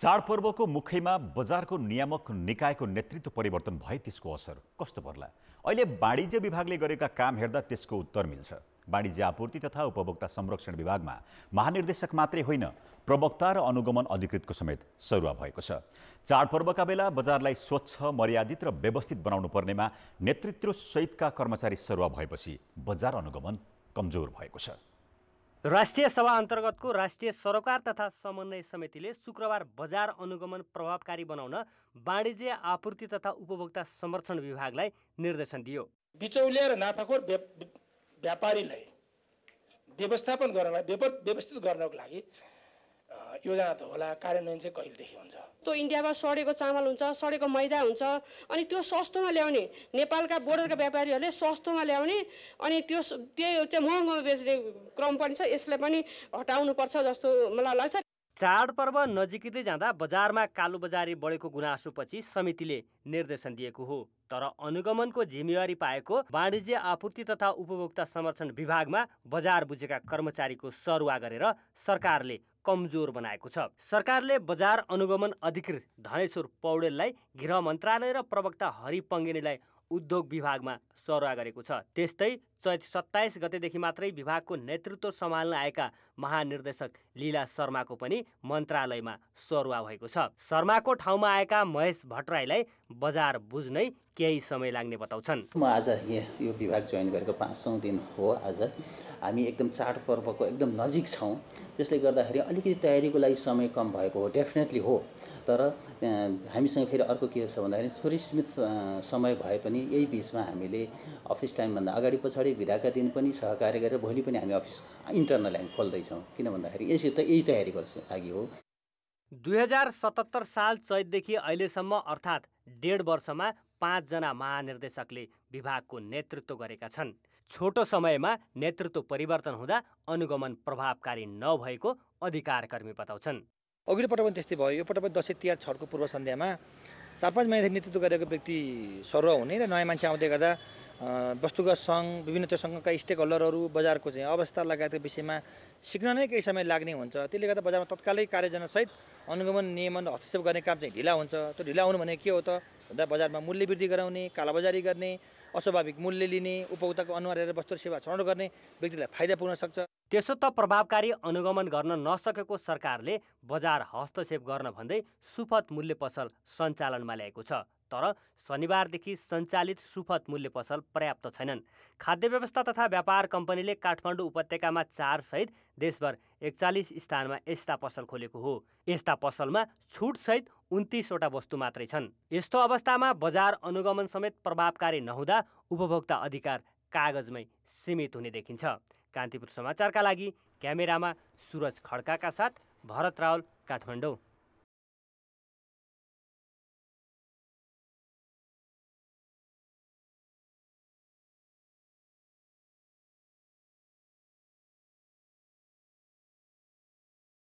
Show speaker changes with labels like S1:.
S1: चाडपर्वको मुखैमा बजारको नियामक निकायको नेतृत्व परिवर्तन भए त्यसको असर कस्तो पर्ला अहिले वाणिज्य विभागले गरेका काम हेर्दा त्यसको उत्तर मिल्छ वाणिज्य आपूर्ति तथा उपभोक्ता संरक्षण विभागमा महानिर्देशक मात्रै होइन प्रवक्ता र अनुगमन अधिकृतको समेत सरुवा भएको छ चाडपर्वका बेला बजारलाई स्वच्छ मर्यादित र व्यवस्थित बनाउनु पर्नेमा नेतृत्व सहितका कर्मचारी सरुवा भएपछि बजार अनुगमन कमजोर भएको छ
S2: राष्ट्रिय सभा अन्तर्गतको राष्ट्रिय सरोकार तथा समन्वय समितिले शुक्रबार बजार अनुगमन प्रभावकारी बनाउन वाणिज्य आपूर्ति तथा उपभोक्ता संरक्षण विभागलाई निर्देशन दियो
S3: बिचौलिया र नाफाखोर व्यापारीलाई व्यवस्थापन गर्नलाई व्यवस्थित गर्नको लागि योजना त होला कार्यान्वयन चाहिँ कहिलेदेखि हुन्छ
S2: त्यो इन्डियामा सडेको चामल हुन्छ सडेको मैदा हुन्छ अनि त्यो सस्तोमा ल्याउने नेपालका बोर्डरका व्यापारीहरूले सस्तोमा ल्याउने अनि त्यो त्यही त्यो महँगो बेच्ने क्रम पनि छ यसलाई पनि हटाउनुपर्छ जस्तो मलाई लाग्छ चाडपर्व नजिकै जाँदा बजारमा कालोबजारी बढेको गुनासोपछि समितिले निर्देशन दिएको हो तर अनुगमनको जिम्मेवारी पाएको वाणिज्य आपूर्ति तथा उपभोक्ता संरक्षण विभागमा बजार बुझेका कर्मचारीको सरुवा गरेर सरकारले कमजोर बनाएको छ सरकारले बजार अनुगमन अधिकृत धनेश्वर पौडेललाई गृह मन्त्रालय र प्रवक्ता हरि पङ्गेनीलाई उद्योग विभागमा सरुवा गरेको छ त्यस्तै चैत सत्ताइस गतेदेखि मात्रै विभागको नेतृत्व सम्हाल्न आएका महानिर्देशक लीला शर्माको पनि मन्त्रालयमा सरुवा भएको छ शर्माको ठाउँमा आएका महेश भट्टराईलाई बजार बुझ्नै केही समय लाग्ने बताउँछन् म
S4: आज यहाँ यो विभाग जोइन गरेको पाँचौँ दिन हो आज हामी एकदम चाडपर्वको एकदम नजिक छौँ त्यसले गर्दाखेरि अलिकति तयारीको लागि समय कम भएको हो डेफिनेटली हो तर हामीसँग फेरि अर्को के छ भन्दाखेरि थोरै सीमित समय भए पनि यही बिचमा हामीले अफिस टाइमभन्दा अगाडि पछाडि भिडाका दिन पनि सहकार्य गरेर भोलि पनि हामी अफिस इन्टरनल हामी खोल्दैछौँ किन भन्दाखेरि यसो त यही तयारीको लागि हो
S2: दुई हजार सतहत्तर साल चैतदेखि अहिलेसम्म अर्थात् डेढ वर्षमा पाँचजना महानिर्देशकले विभागको नेतृत्व गरेका छन् छोटो समयमा नेतृत्व परिवर्तन हुँदा अनुगमन प्रभावकारी नभएको अधिकारकर्मी बताउँछन् अघिल्लो पटक पनि त्यस्तै भयो यो
S3: पटक पनि दसैँ तिहार छठको पूर्व सन्ध्यामा चार पाँच महिनादेखि नेतृत्व गरेको व्यक्ति सर्व हुने र नयाँ मान्छे आउँदै गर्दा वस्तुगत सङ्घ विभिन्न त्यो सङ्घका स्टेक होल्डरहरू बजारको चाहिँ अवस्था लगायतको विषयमा सिक्न नै केही समय लाग्ने हुन्छ त्यसले गर्दा बजारमा तत्कालै कार्यजनासहित अनुगमन नियमन हस्तक्षेप गर्ने काम चाहिँ ढिला हुन्छ त्यो ढिला हुनु भने के हो त भन्दा बजारमा मूल्य वृद्धि गराउने कालाबजारी गर्ने अस्वाभाविक मूल्य लिने उपभोक्ताको अनुहार हेरेर वस्तु सेवा छनौट गर्ने व्यक्तिलाई फाइदा पुग्न सक्छ
S2: त्यसो त प्रभावकारी अनुगमन गर्न नसकेको सरकारले बजार हस्तक्षेप गर्न भन्दै सुफद मूल्य पसल सञ्चालनमा ल्याएको छ तर शनिबारदेखि सञ्चालित सुफद मूल्य पसल पर्याप्त छैनन् खाद्य व्यवस्था तथा व्यापार कम्पनीले काठमाडौँ उपत्यकामा चार सहित देशभर एकचालिस स्थानमा यस्ता पसल खोलेको हो यस्ता पसलमा छुटसहित उन्तिसवटा वस्तु मात्रै छन् यस्तो अवस्थामा बजार अनुगमन समेत प्रभावकारी नहुँदा उपभोक्ता अधिकार कागजमै सीमित हुने देखिन्छ कान्तिपुर समाचारका लागि क्यामेरामा सुरज खड्काका साथ भरत रावल काठमाडौँ